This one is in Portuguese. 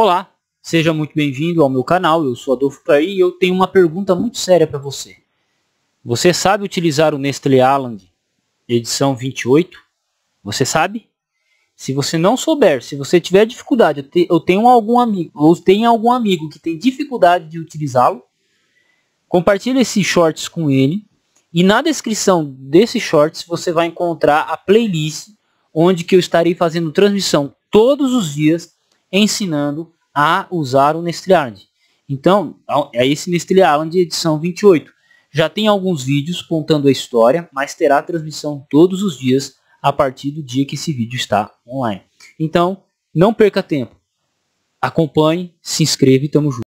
Olá, seja muito bem-vindo ao meu canal, eu sou Adolfo Praí e eu tenho uma pergunta muito séria para você. Você sabe utilizar o Nestlé Alland edição 28? Você sabe? Se você não souber, se você tiver dificuldade, eu, tenho algum amigo, ou tem algum amigo que tem dificuldade de utilizá-lo, compartilhe esses shorts com ele e na descrição desses shorts você vai encontrar a playlist onde que eu estarei fazendo transmissão todos os dias ensinando a usar o Nestle Island. Então, é esse Nestle Island edição 28. Já tem alguns vídeos contando a história, mas terá transmissão todos os dias a partir do dia que esse vídeo está online. Então, não perca tempo. Acompanhe, se inscreva e tamo junto.